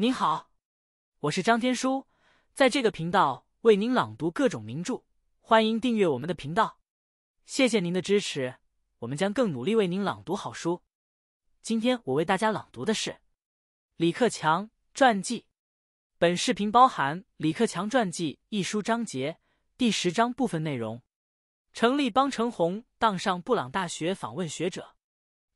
您好，我是张天舒，在这个频道为您朗读各种名著，欢迎订阅我们的频道，谢谢您的支持，我们将更努力为您朗读好书。今天我为大家朗读的是《李克强传记》，本视频包含《李克强传记》一书章节第十章部分内容。成立帮陈红当上布朗大学访问学者，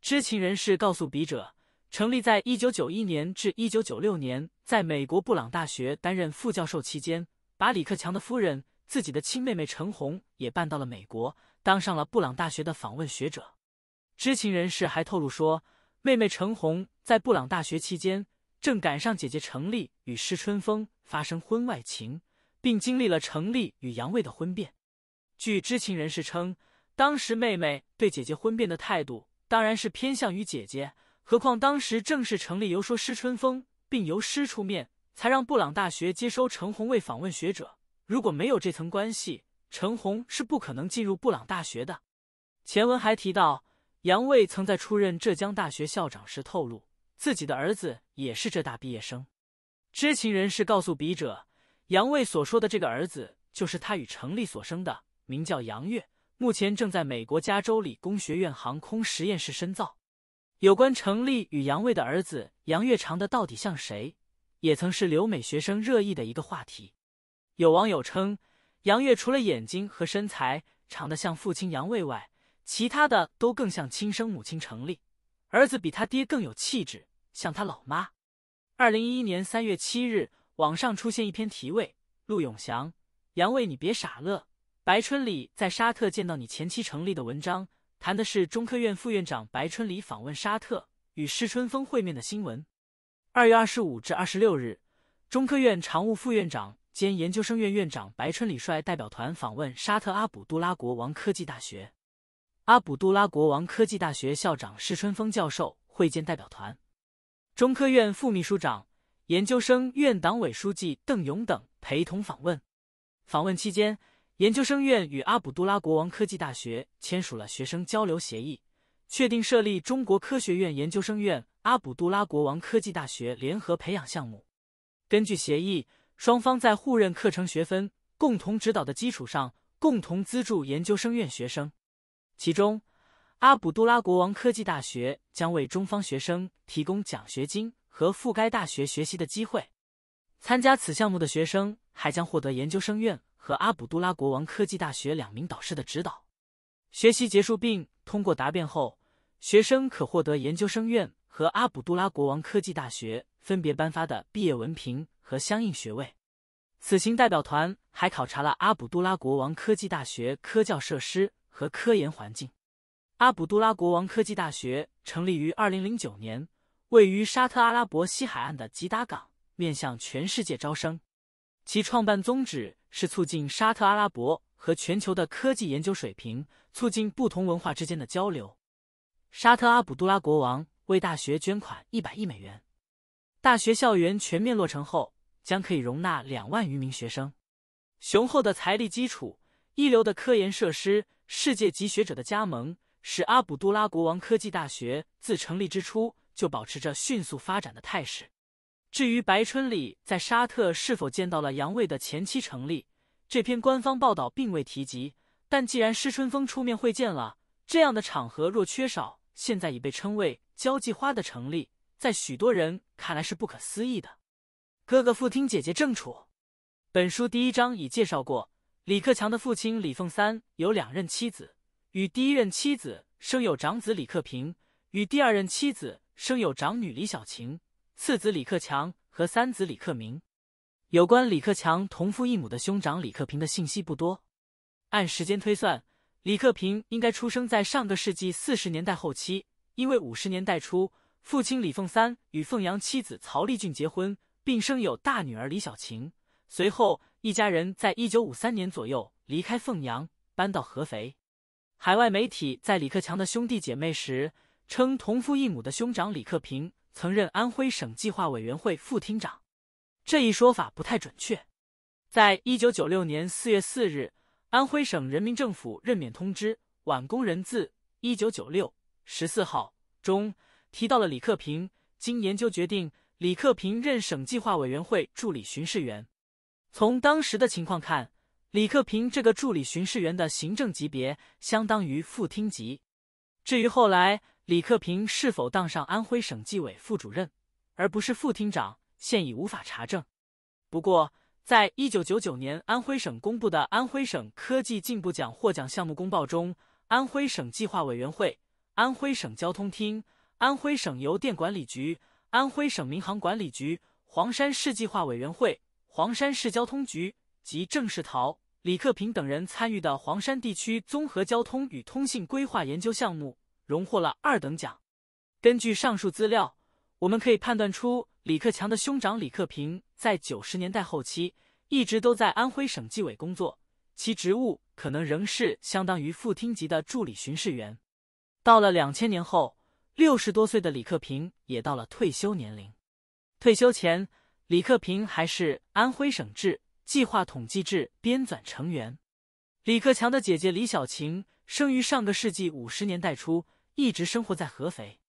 知情人士告诉笔者。成立在1991年至1996年，在美国布朗大学担任副教授期间，把李克强的夫人、自己的亲妹妹陈红也办到了美国，当上了布朗大学的访问学者。知情人士还透露说，妹妹陈红在布朗大学期间，正赶上姐姐程立与施春风发生婚外情，并经历了程立与杨卫的婚变。据知情人士称，当时妹妹对姐姐婚变的态度，当然是偏向于姐姐。何况当时正是成立游说师春风，并由师出面，才让布朗大学接收陈红为访问学者。如果没有这层关系，陈红是不可能进入布朗大学的。前文还提到，杨卫曾在出任浙江大学校长时透露，自己的儿子也是浙大毕业生。知情人士告诉笔者，杨卫所说的这个儿子，就是他与程立所生的，名叫杨月，目前正在美国加州理工学院航空实验室深造。有关程立与杨卫的儿子杨月长的到底像谁，也曾是留美学生热议的一个话题。有网友称，杨月除了眼睛和身材长得像父亲杨卫外，其他的都更像亲生母亲程立，儿子比他爹更有气质，像他老妈。二零一一年三月七日，网上出现一篇题为《陆永祥，杨卫你别傻乐》，白春礼在沙特见到你前妻成立的文章。谈的是中科院副院长白春礼访问沙特与施春风会面的新闻。二月二十五至二十六日，中科院常务副院长兼研究生院院长白春礼率代表团访问沙特阿卜杜拉国王科技大学，阿卜杜拉国王科技大学校长施春风教授会见代表团，中科院副秘书长、研究生院党委书记邓勇等陪同访问。访问期间。研究生院与阿卜杜拉国王科技大学签署了学生交流协议，确定设立中国科学院研究生院阿卜杜拉国王科技大学联合培养项目。根据协议，双方在互认课程学分、共同指导的基础上，共同资助研究生院学生。其中，阿卜杜拉国王科技大学将为中方学生提供奖学金和赴该大学学习的机会。参加此项目的学生还将获得研究生院。和阿卜杜拉国王科技大学两名导师的指导，学习结束并通过答辩后，学生可获得研究生院和阿卜杜拉国王科技大学分别颁发的毕业文凭和相应学位。此行代表团还考察了阿卜杜拉国王科技大学科教设施和科研环境。阿卜杜拉国王科技大学成立于二零零九年，位于沙特阿拉伯西海岸的吉达港，面向全世界招生。其创办宗旨是促进沙特阿拉伯和全球的科技研究水平，促进不同文化之间的交流。沙特阿卜杜拉国王为大学捐款一百亿美元，大学校园全面落成后将可以容纳两万余名学生。雄厚的财力基础、一流的科研设施、世界级学者的加盟，使阿卜杜拉国王科技大学自成立之初就保持着迅速发展的态势。至于白春礼在沙特是否见到了杨卫的前妻程丽，这篇官方报道并未提及。但既然施春风出面会见了，这样的场合若缺少，现在已被称为交际花的程丽，在许多人看来是不可思议的。哥哥父听姐姐正处，本书第一章已介绍过，李克强的父亲李凤三有两任妻子，与第一任妻子生有长子李克平，与第二任妻子生有长女李小晴。次子李克强和三子李克明，有关李克强同父异母的兄长李克平的信息不多。按时间推算，李克平应该出生在上个世纪四十年代后期。因为五十年代初，父亲李凤三与凤阳妻子曹丽俊结婚，并生有大女儿李小晴。随后，一家人在一九五三年左右离开凤阳，搬到合肥。海外媒体在李克强的兄弟姐妹时称同父异母的兄长李克平。曾任安徽省计划委员会副厅长，这一说法不太准确。在一九九六年四月四日，安徽省人民政府任免通知皖公人字一九九六十四号中提到了李克平，经研究决定，李克平任省计划委员会助理巡视员。从当时的情况看，李克平这个助理巡视员的行政级别相当于副厅级。至于后来，李克平是否当上安徽省纪委副主任，而不是副厅长，现已无法查证。不过，在一九九九年安徽省公布的安徽省科技进步奖获奖项目公报中，安徽省计划委员会、安徽省交通厅、安徽省邮电管理局、安徽省民航管理局、黄山市计划委员会、黄山市交通局及郑世陶、李克平等人参与的黄山地区综合交通与通信规划研究项目。荣获了二等奖。根据上述资料，我们可以判断出李克强的兄长李克平在九十年代后期一直都在安徽省纪委工作，其职务可能仍是相当于副厅级的助理巡视员。到了两千年后，六十多岁的李克平也到了退休年龄。退休前，李克平还是安徽省制计划统计制编纂成员。李克强的姐姐李小琴生于上个世纪五十年代初。一直生活在合肥，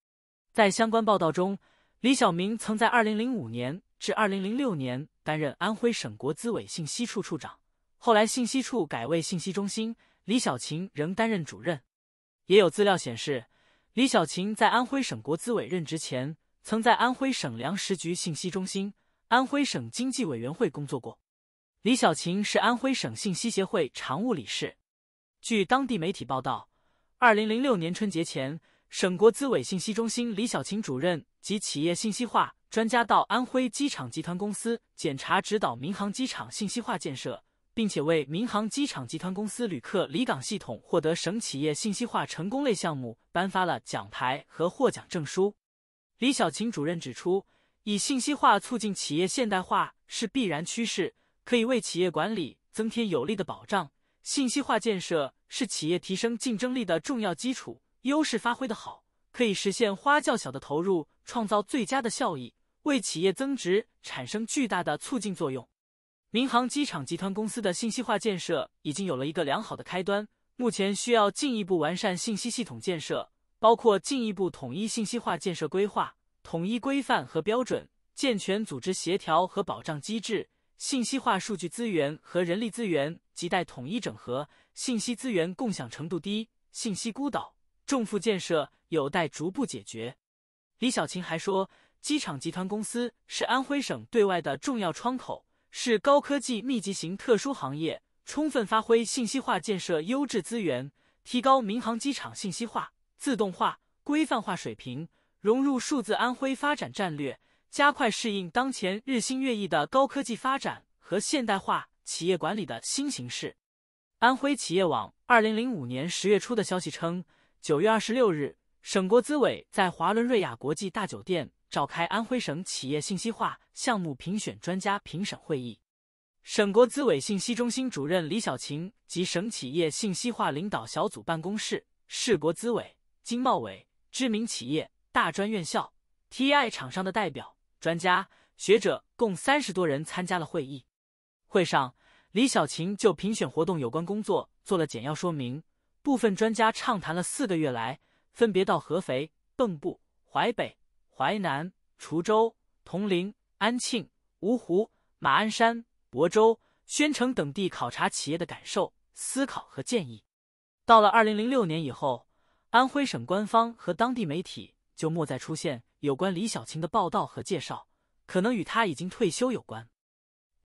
在相关报道中，李小明曾在2005年至2006年担任安徽省国资委信息处处长，后来信息处改为信息中心，李小琴仍担任主任。也有资料显示，李小琴在安徽省国资委任职前，曾在安徽省粮食局信息中心、安徽省经济委员会工作过。李小琴是安徽省信息协会常务理事。据当地媒体报道。二零零六年春节前，省国资委信息中心李小琴主任及企业信息化专家到安徽机场集团公司检查指导民航机场信息化建设，并且为民航机场集团公司旅客离港系统获得省企业信息化成功类项目颁发了奖牌和获奖证书。李小琴主任指出，以信息化促进企业现代化是必然趋势，可以为企业管理增添有力的保障。信息化建设。是企业提升竞争力的重要基础，优势发挥的好，可以实现花较小的投入创造最佳的效益，为企业增值产生巨大的促进作用。民航机场集团公司的信息化建设已经有了一个良好的开端，目前需要进一步完善信息系统建设，包括进一步统一信息化建设规划、统一规范和标准、健全组织协调和保障机制。信息化数据资源和人力资源亟待统一整合，信息资源共享程度低，信息孤岛重负建设有待逐步解决。李小琴还说，机场集团公司是安徽省对外的重要窗口，是高科技密集型特殊行业，充分发挥信息化建设优质资源，提高民航机场信息化、自动化、规范化水平，融入数字安徽发展战略。加快适应当前日新月异的高科技发展和现代化企业管理的新形势。安徽企业网二零零五年十月初的消息称，九月二十六日，省国资委在华伦瑞亚国际大酒店召开安徽省企业信息化项目评选专家评审会议。省国资委信息中心主任李小琴及省企业信息化领导小组办公室、市国资委、经贸委、知名企业、大专院校、TI 厂商的代表。专家学者共三十多人参加了会议。会上，李小琴就评选活动有关工作做了简要说明。部分专家畅谈了四个月来分别到合肥、蚌埠、淮北、淮南、滁州、铜陵、安庆、芜湖、马鞍山、亳州、宣城等地考察企业的感受、思考和建议。到了二零零六年以后，安徽省官方和当地媒体。就莫再出现有关李小青的报道和介绍，可能与他已经退休有关。